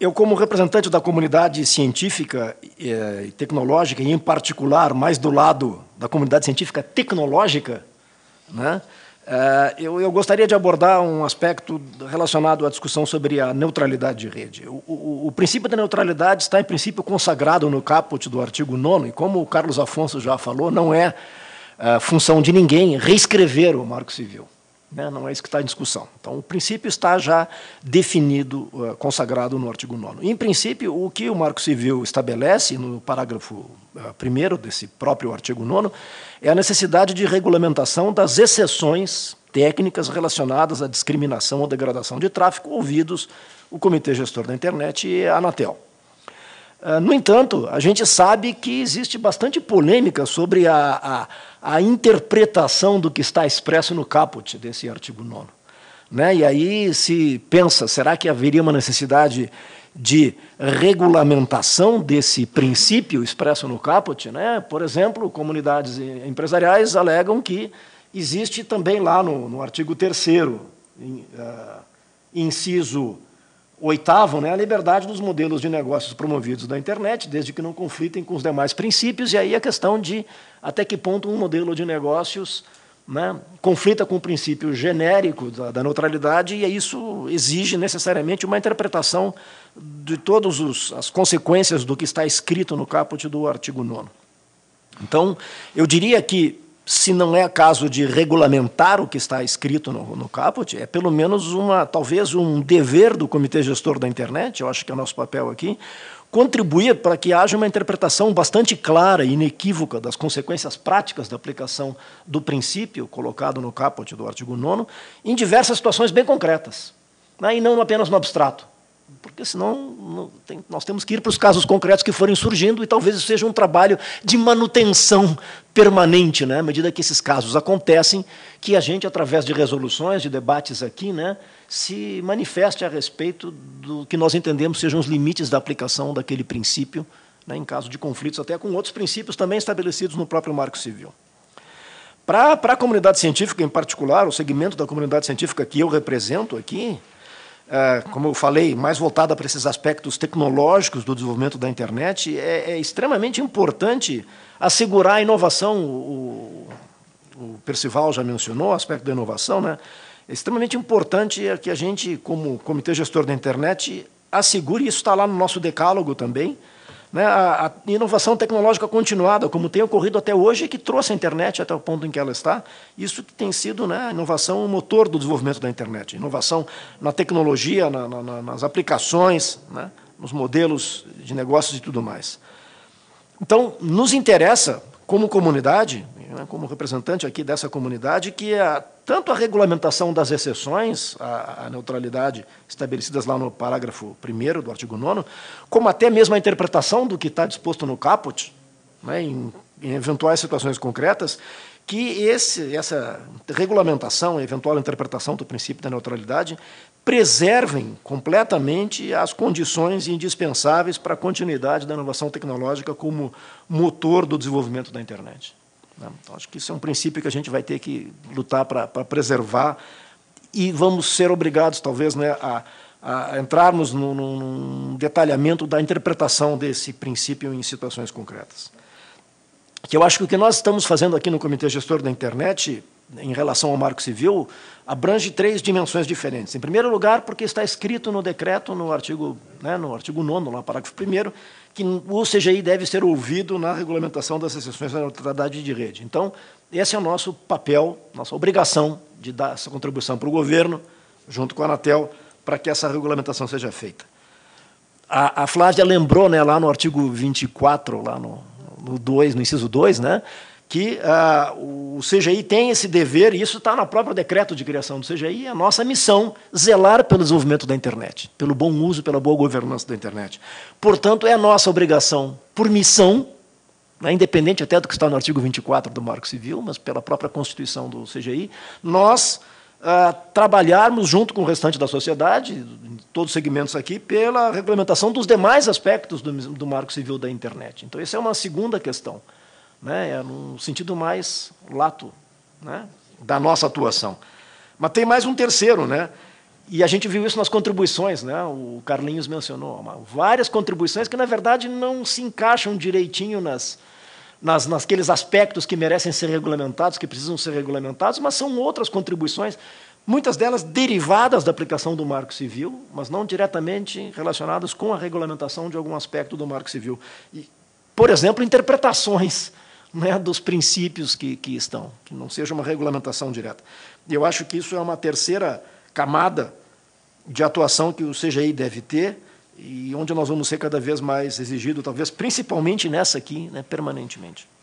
Eu, como representante da comunidade científica eh, e tecnológica, e em particular mais do lado da comunidade científica tecnológica, né, eh, eu, eu gostaria de abordar um aspecto relacionado à discussão sobre a neutralidade de rede. O, o, o princípio da neutralidade está, em princípio, consagrado no caput do artigo 9, e como o Carlos Afonso já falou, não é eh, função de ninguém reescrever o Marco Civil. Né? Não é isso que está em discussão. Então, o princípio está já definido, eh, consagrado no artigo 9. Em princípio, o que o Marco Civil estabelece, no parágrafo 1 eh, desse próprio artigo 9, é a necessidade de regulamentação das exceções técnicas relacionadas à discriminação ou degradação de tráfego, ouvidos o Comitê Gestor da Internet e a Anatel. Ah, no entanto, a gente sabe que existe bastante polêmica sobre a, a, a interpretação do que está expresso no caput desse artigo 9. Né? E aí se pensa, será que haveria uma necessidade de regulamentação desse princípio expresso no caput? Né? Por exemplo, comunidades empresariais alegam que existe também lá no, no artigo 3 ah, inciso oitavo, né, a liberdade dos modelos de negócios promovidos da internet, desde que não conflitem com os demais princípios, e aí a questão de até que ponto um modelo de negócios né, conflita com o princípio genérico da, da neutralidade, e isso exige necessariamente uma interpretação de todas as consequências do que está escrito no caput do artigo 9. Então, eu diria que se não é caso de regulamentar o que está escrito no, no caput, é pelo menos uma, talvez um dever do comitê gestor da internet, eu acho que é o nosso papel aqui, contribuir para que haja uma interpretação bastante clara e inequívoca das consequências práticas da aplicação do princípio colocado no caput do artigo 9 em diversas situações bem concretas, né, e não apenas no abstrato porque senão nós temos que ir para os casos concretos que forem surgindo e talvez isso seja um trabalho de manutenção permanente, né? à medida que esses casos acontecem, que a gente, através de resoluções, de debates aqui, né, se manifeste a respeito do que nós entendemos sejam os limites da aplicação daquele princípio, né, em caso de conflitos até com outros princípios também estabelecidos no próprio marco civil. Para a comunidade científica em particular, o segmento da comunidade científica que eu represento aqui, é, como eu falei, mais voltada para esses aspectos tecnológicos do desenvolvimento da internet, é, é extremamente importante assegurar a inovação. O, o Percival já mencionou o aspecto da inovação, né? É extremamente importante é que a gente, como Comitê Gestor da Internet, assegure, isso está lá no nosso decálogo também, né, a, a, inovação tecnológica continuada, como tem ocorrido até hoje, que trouxe a internet até o ponto em que ela está. Isso que tem sido né, a inovação, o motor do desenvolvimento da internet. Inovação na tecnologia, na, na, nas aplicações, né, nos modelos de negócios e tudo mais. Então, nos interessa, como comunidade, né, como representante aqui dessa comunidade, que é a, tanto a regulamentação das exceções à, neutralidade estabelecidas lá no parágrafo 1 do artigo 9, como até mesmo a interpretação do que está disposto no caput, né, em, em eventuais situações concretas, que esse, essa regulamentação, eventual interpretação do princípio da neutralidade, preservem completamente as condições indispensáveis para a continuidade da inovação tecnológica como motor do desenvolvimento da internet. Né? Então, acho que isso é um princípio que a gente vai ter que lutar para preservar e vamos ser obrigados, talvez, né, a, a entrarmos num, num detalhamento da interpretação desse princípio em situações concretas. Que eu acho que o que nós estamos fazendo aqui no Comitê Gestor da Internet em relação ao Marco Civil abrange três dimensões diferentes. Em primeiro lugar, porque está escrito no decreto, no artigo, né, no artigo 9, lá, parágrafo 1, que o CGI deve ser ouvido na regulamentação das exceções da neutralidade de rede. Então, esse é o nosso papel, nossa obrigação de dar essa contribuição para o governo, junto com a Anatel, para que essa regulamentação seja feita. A, a Flávia lembrou né, lá no artigo 24, lá no, no no inciso 2, né, que ah, o CGI tem esse dever, e isso está no próprio decreto de criação do CGI, a nossa missão, zelar pelo desenvolvimento da internet, pelo bom uso, pela boa governança da internet. Portanto, é a nossa obrigação, por missão, né, independente até do que está no artigo 24 do Marco Civil, mas pela própria Constituição do CGI, nós ah, trabalharmos junto com o restante da sociedade, em todos os segmentos aqui, pela regulamentação dos demais aspectos do, do Marco Civil da internet. Então, essa é uma segunda questão né? é num sentido mais lato né? da nossa atuação. Mas tem mais um terceiro, né? E a gente viu isso nas contribuições, né? O Carlinhos mencionou várias contribuições que na verdade não se encaixam direitinho nas nas naqueles aspectos que merecem ser regulamentados, que precisam ser regulamentados, mas são outras contribuições, muitas delas derivadas da aplicação do Marco Civil, mas não diretamente relacionadas com a regulamentação de algum aspecto do Marco Civil. E, por exemplo, interpretações né, dos princípios que, que estão, que não seja uma regulamentação direta. Eu acho que isso é uma terceira camada de atuação que o CGI deve ter e onde nós vamos ser cada vez mais exigido, talvez principalmente nessa aqui, né, permanentemente.